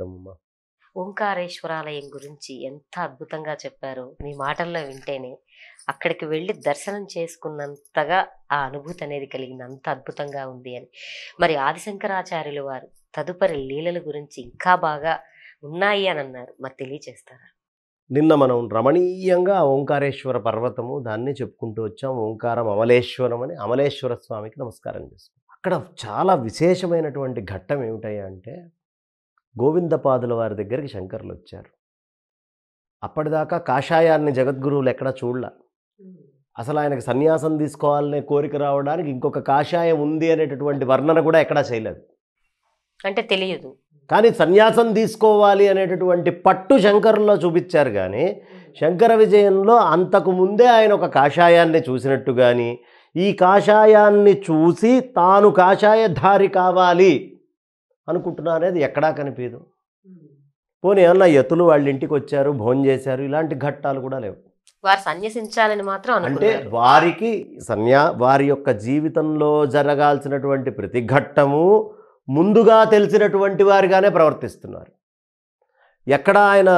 నమస్కారం ఓంకారేశ్వరాలయం గురించి ఎంత అద్భుతంగా చెప్పారో మీ మాటల్లో వింటేనే అక్కడికి వెళ్ళి దర్శనం చేసుకున్నంతగా ఆ అనుభూతి అనేది కలిగింది అంత అద్భుతంగా ఉంది అని మరి ఆదిశంకరాచార్యులు వారు తదుపరి లీలల గురించి ఇంకా బాగా ఉన్నాయి అని అన్నారు మరి తెలియచేస్తారా నిన్న మనం రమణీయంగా ఓంకారేశ్వర పర్వతము దాన్ని చెప్పుకుంటూ వచ్చాం ఓంకారం అమలేశ్వరం అని అమలేశ్వర స్వామికి నమస్కారం చేస్తాం అక్కడ చాలా విశేషమైనటువంటి ఘట్టం ఏమిటయ్యా అంటే గోవిందపాదుల వారి దగ్గరికి శంకర్లు వచ్చారు అప్పటిదాకా కాషాయాన్ని జగద్గురువులు ఎక్కడా చూడలా అసలు ఆయనకు సన్యాసం తీసుకోవాలనే కోరిక రావడానికి ఇంకొక కాషాయం ఉంది అనేటటువంటి వర్ణన కూడా ఎక్కడా చేయలేదు అంటే తెలియదు కానీ సన్యాసం తీసుకోవాలి అనేటటువంటి పట్టు శంకర్లో చూపించారు కానీ శంకర విజయంలో అంతకు ముందే ఆయన ఒక కాషాయాన్ని చూసినట్టు కానీ ఈ కాషాయాన్ని చూసి తాను కాషాయధారి కావాలి అనుకుంటున్నా అనేది ఎక్కడా కనిపించదు పోనీ ఏమన్నా ఎత్తులు వాళ్ళ ఇంటికి వచ్చారు భోజనం చేశారు ఇలాంటి ఘట్టాలు కూడా లేవు వారు సన్యసించాలని మాత్రం అంటే వారికి సన్యా వారి యొక్క జీవితంలో జరగాల్సినటువంటి ప్రతి ఘట్టము ముందుగా తెలిసినటువంటి వారిగానే ప్రవర్తిస్తున్నారు ఎక్కడ ఆయన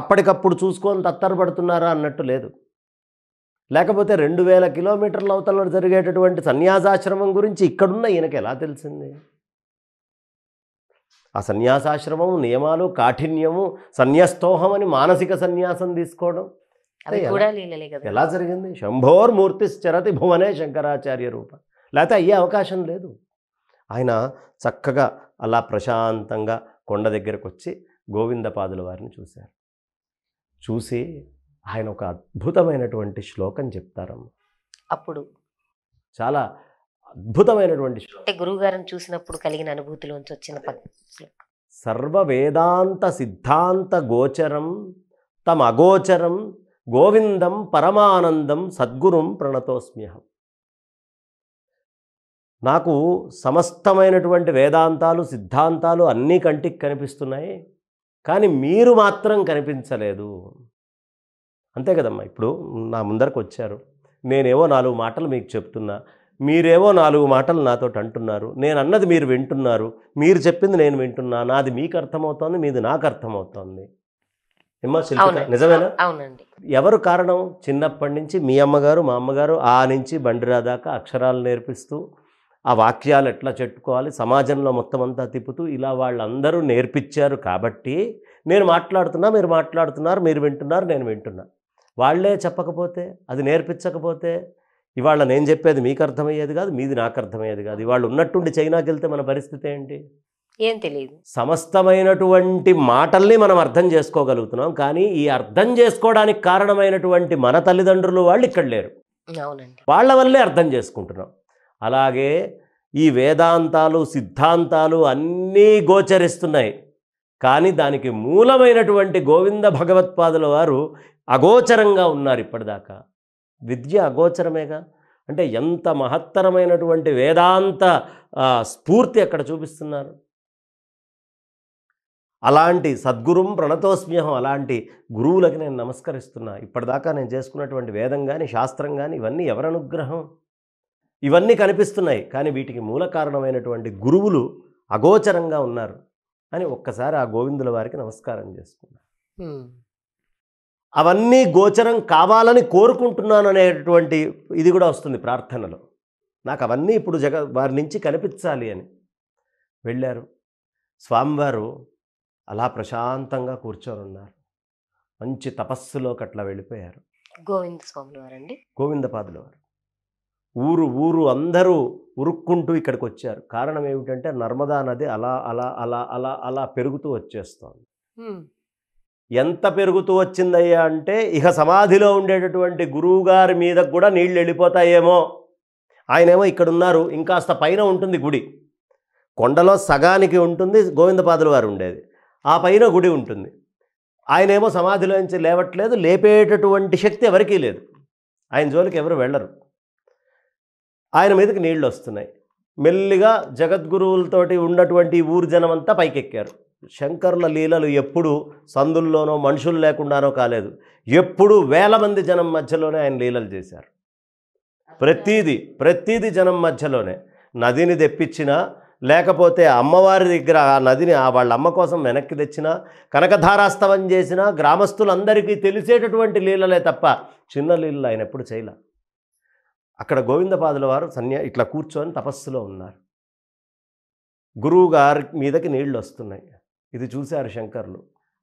అప్పటికప్పుడు చూసుకొని తత్తరపడుతున్నారా అన్నట్టు లేదు లేకపోతే రెండు వేల కిలోమీటర్ల అవతల జరిగేటటువంటి సన్యాసాశ్రమం గురించి ఇక్కడున్న ఈయనకి ఎలా తెలిసింది ఆ సన్యాసాశ్రమం నియమాలు కాఠిన్యము సన్యాస్తోహం అని మానసిక సన్యాసం తీసుకోవడం ఎలా జరిగింది శంభోర్మూర్తి చరతి భువనే శంకరాచార్య రూప లేకపోతే అయ్యే అవకాశం లేదు ఆయన చక్కగా అలా ప్రశాంతంగా కొండ దగ్గరకు వచ్చి గోవిందపాదుల వారిని చూశారు చూసి ఆయన ఒక అద్భుతమైనటువంటి శ్లోకం చెప్తారమ్మ అప్పుడు చాలా అద్భుతమైనటువంటి అంటే గురువుగారిని చూసినప్పుడు కలిగిన అనుభూతిలోంచి వచ్చిన సర్వ వేదాంత సిద్ధాంత గోచరం తమ అగోచరం గోవిందం పరమానందం సద్గురుం ప్రణతోస్మ్యహం నాకు సమస్తమైనటువంటి వేదాంతాలు సిద్ధాంతాలు అన్నీ కంటికి కనిపిస్తున్నాయి కానీ మీరు మాత్రం కనిపించలేదు అంతే కదమ్మా ఇప్పుడు నా ముందరకు వచ్చారు నేనేవో నాలుగు మాటలు మీకు చెప్తున్నా మీరేవో నాలుగు మాటలు నాతో అంటున్నారు నేను అన్నది మీరు వింటున్నారు మీరు చెప్పింది నేను వింటున్నాను నాది మీకు అర్థమవుతోంది మీది నాకు అర్థమవుతోంది నిజమేనా అవునండి ఎవరు కారణం చిన్నప్పటి నుంచి మీ అమ్మగారు మా అమ్మగారు ఆ నుంచి బండిరా దాకా అక్షరాలు నేర్పిస్తూ ఆ వాక్యాలు ఎట్లా చెట్టుకోవాలి సమాజంలో మొత్తం అంతా తిప్పుతూ ఇలా వాళ్ళందరూ నేర్పించారు కాబట్టి నేను మాట్లాడుతున్నా మీరు మాట్లాడుతున్నారు మీరు వింటున్నారు నేను వింటున్నా వాళ్లే చెప్పకపోతే అది నేర్పించకపోతే ఇవాళ నేను చెప్పేది మీకు అర్థమయ్యేది కాదు మీది నాకు అర్థమయ్యేది కాదు ఇవాళ ఉన్నట్టుండి చైనాకి వెళ్తే మన పరిస్థితి ఏంటి ఏం తెలియదు సమస్తమైనటువంటి మాటల్ని మనం అర్థం చేసుకోగలుగుతున్నాం కానీ ఈ అర్థం చేసుకోవడానికి కారణమైనటువంటి మన తల్లిదండ్రులు వాళ్ళు ఇక్కడ లేరు అవునండి వాళ్ళ వల్లే అర్థం చేసుకుంటున్నాం అలాగే ఈ వేదాంతాలు సిద్ధాంతాలు అన్నీ గోచరిస్తున్నాయి కానీ దానికి మూలమైనటువంటి గోవింద భగవత్పాదుల వారు అగోచరంగా ఉన్నారు ఇప్పటిదాకా విద్య అగోచరమేగా అంటే ఎంత మహత్తరమైనటువంటి వేదాంత స్ఫూర్తి అక్కడ చూపిస్తున్నారు అలాంటి సద్గురుం ప్రణతోస్మ్యహం అలాంటి గురువులకి నేను నమస్కరిస్తున్నా ఇప్పటిదాకా నేను చేసుకున్నటువంటి వేదం కానీ శాస్త్రం కానీ ఇవన్నీ ఎవరనుగ్రహం ఇవన్నీ కనిపిస్తున్నాయి కానీ వీటికి మూల కారణమైనటువంటి గురువులు అగోచరంగా ఉన్నారు అని ఒక్కసారి ఆ గోవిందుల వారికి నమస్కారం చేసుకున్నాను అవన్నీ గోచరం కావాలని కోరుకుంటున్నాను అనేటువంటి ఇది కూడా వస్తుంది ప్రార్థనలో నాకు అవన్నీ ఇప్పుడు జగ వారి నుంచి కనిపించాలి అని వెళ్ళారు స్వామివారు అలా ప్రశాంతంగా కూర్చొని ఉన్నారు మంచి తపస్సులోకి అట్లా వెళ్ళిపోయారు గోవింద స్వాములు వారండి గోవిందపాదులు వారు ఊరు ఊరు అందరూ ఉరుక్కుంటూ ఇక్కడికి వచ్చారు కారణం ఏమిటంటే నర్మదా నది అలా అలా అలా అలా అలా పెరుగుతూ వచ్చేస్తోంది ఎంత పెరుగుతూ వచ్చిందయ్యా అంటే ఇక సమాధిలో ఉండేటటువంటి గురువుగారి మీద కూడా నీళ్ళు వెళ్ళిపోతాయేమో ఆయనేమో ఇక్కడ ఉన్నారు ఇంకాస్త పైన ఉంటుంది గుడి కొండలో సగానికి ఉంటుంది గోవిందపాదులు వారు ఉండేది ఆ పైన గుడి ఉంటుంది ఆయనేమో నుంచి లేవట్లేదు లేపేటటువంటి శక్తి ఎవరికీ లేదు ఆయన జోలికి ఎవరు వెళ్ళరు ఆయన మీదకి నీళ్ళు వస్తున్నాయి మెల్లిగా జగద్గురువులతోటి ఉన్నటువంటి ఊరు జనం అంతా పైకెక్కారు శంకర్ల లీలలు ఎప్పుడు సందుల్లోనో మనుషులు లేకుండానో కాలేదు ఎప్పుడు వేల మంది జనం మధ్యలోనే ఆయన లీలలు చేశారు ప్రతీది ప్రతీది జనం మధ్యలోనే నదిని తెప్పించినా లేకపోతే అమ్మవారి దగ్గర ఆ నదిని ఆ వాళ్ళ అమ్మ కోసం వెనక్కి తెచ్చినా కనకధారాస్తవం చేసినా గ్రామస్తులందరికీ తెలిసేటటువంటి లీలలే తప్ప చిన్న లీలలు ఆయన ఎప్పుడు చేయల అక్కడ గోవిందపాదుల వారు సన్యా ఇట్లా కూర్చొని తపస్సులో ఉన్నారు గురువు గారి మీదకి నీళ్లు వస్తున్నాయి ఇది చూశారు శంకర్లు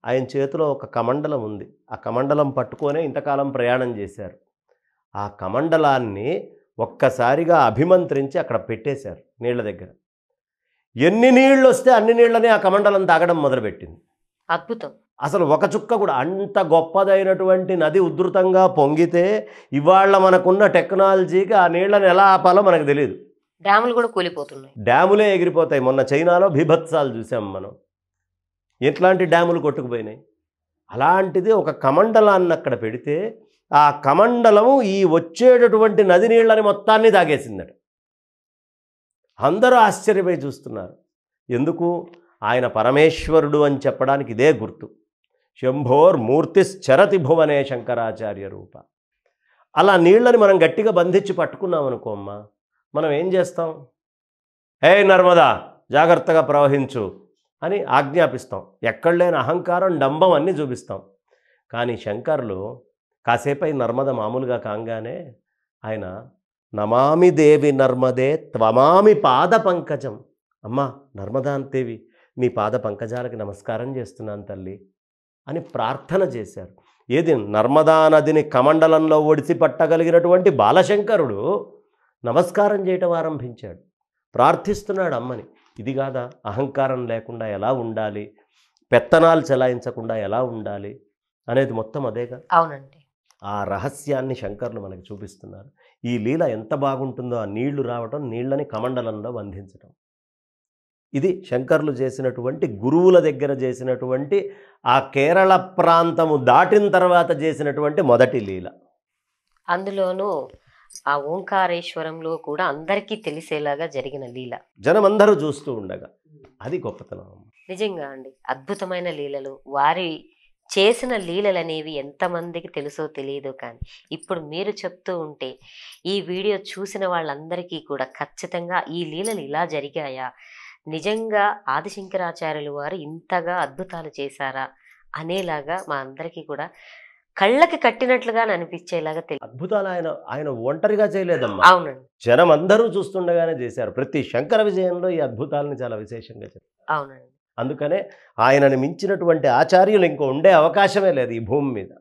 ఆయన చేతిలో ఒక కమండలం ఉంది ఆ కమండలం పట్టుకొనే ఇంతకాలం ప్రయాణం చేశారు ఆ కమండలాన్ని ఒక్కసారిగా అభిమంత్రించి అక్కడ పెట్టేశారు నీళ్ల దగ్గర ఎన్ని నీళ్ళు వస్తే అన్ని నీళ్ళని ఆ కమండలం తాగడం మొదలుపెట్టింది అద్భుతం అసలు ఒక చుక్క కూడా అంత గొప్పదైనటువంటి నది ఉధృతంగా పొంగితే ఇవాళ మనకున్న టెక్నాలజీకి ఆ నీళ్లను ఎలా ఆపాలో మనకు తెలియదు డ్యాములు కూడా కూలిపోతున్నాయి డ్యాములే ఎగిరిపోతాయి మొన్న చైనాలో బీభత్సాలు చూసాం మనం ఎట్లాంటి డ్యాములు కొట్టుకుపోయినాయి అలాంటిది ఒక కమండలాన్ని అక్కడ పెడితే ఆ కమండలము ఈ వచ్చేటటువంటి నది నీళ్ళని మొత్తాన్ని తాగేసిందట అందరూ ఆశ్చర్యపోయి చూస్తున్నారు ఎందుకు ఆయన పరమేశ్వరుడు అని చెప్పడానికి ఇదే గుర్తు శంభోర్ మూర్తిశ్చరతి భువనే శంకరాచార్య రూప అలా నీళ్ళని మనం గట్టిగా బంధించి పట్టుకున్నాం అనుకోమ్మా మనం ఏం చేస్తాం హే నర్మదా జాగ్రత్తగా ప్రవహించు అని ఆజ్ఞాపిస్తాం ఎక్కడ లేని అహంకారం డంబం అన్నీ చూపిస్తాం కానీ శంకర్లు కాసేపై నర్మద మామూలుగా కాగానే ఆయన నమామి దేవి నర్మదే త్వమామి పాద పంకజం అమ్మా నర్మదాంతేవి మీ పాద పంకజాలకు నమస్కారం చేస్తున్నాను తల్లి అని ప్రార్థన చేశారు ఏది నర్మదా నదిని కమండలంలో ఒడిసి పట్టగలిగినటువంటి బాలశంకరుడు నమస్కారం చేయటం ఆరంభించాడు ప్రార్థిస్తున్నాడు అమ్మని ఇది కాదా అహంకారం లేకుండా ఎలా ఉండాలి పెత్తనాలు చెలాయించకుండా ఎలా ఉండాలి అనేది మొత్తం అదేగా అవునండి ఆ రహస్యాన్ని శంకర్లు మనకి చూపిస్తున్నారు ఈ లీల ఎంత బాగుంటుందో ఆ నీళ్లు రావటం నీళ్ళని కమండలంలో బంధించటం ఇది శంకర్లు చేసినటువంటి గురువుల దగ్గర చేసినటువంటి ఆ కేరళ ప్రాంతము దాటిన తర్వాత చేసినటువంటి మొదటి లీల అందులోనూ ఆ ఓంకారేశ్వరంలో కూడా అందరికీ తెలిసేలాగా జరిగిన లీల జనమందరూ చూస్తూ ఉండగా అది గొప్పతనం నిజంగా అండి అద్భుతమైన లీలలు వారి చేసిన లీలలు అనేవి ఎంతమందికి తెలుసో తెలియదు కానీ ఇప్పుడు మీరు చెప్తూ ఉంటే ఈ వీడియో చూసిన వాళ్ళందరికీ కూడా ఖచ్చితంగా ఈ లీలలు ఇలా జరిగాయా నిజంగా ఆదిశంకరాచార్యులు వారు ఇంతగా అద్భుతాలు చేశారా అనేలాగా మా అందరికీ కూడా కళ్ళకి కట్టినట్లుగా అనిపించేలాగా తెలియదు అద్భుతాలు ఆయన ఆయన ఒంటరిగా చేయలేదమ్మా అవునండి జనం అందరూ చూస్తుండగానే చేశారు ప్రతి శంకర విజయంలో ఈ అద్భుతాలను చాలా విశేషంగా చెప్పారు అవునండి అందుకనే ఆయనను మించినటువంటి ఆచార్యులు ఇంకో ఉండే అవకాశమే లేదు ఈ భూమి మీద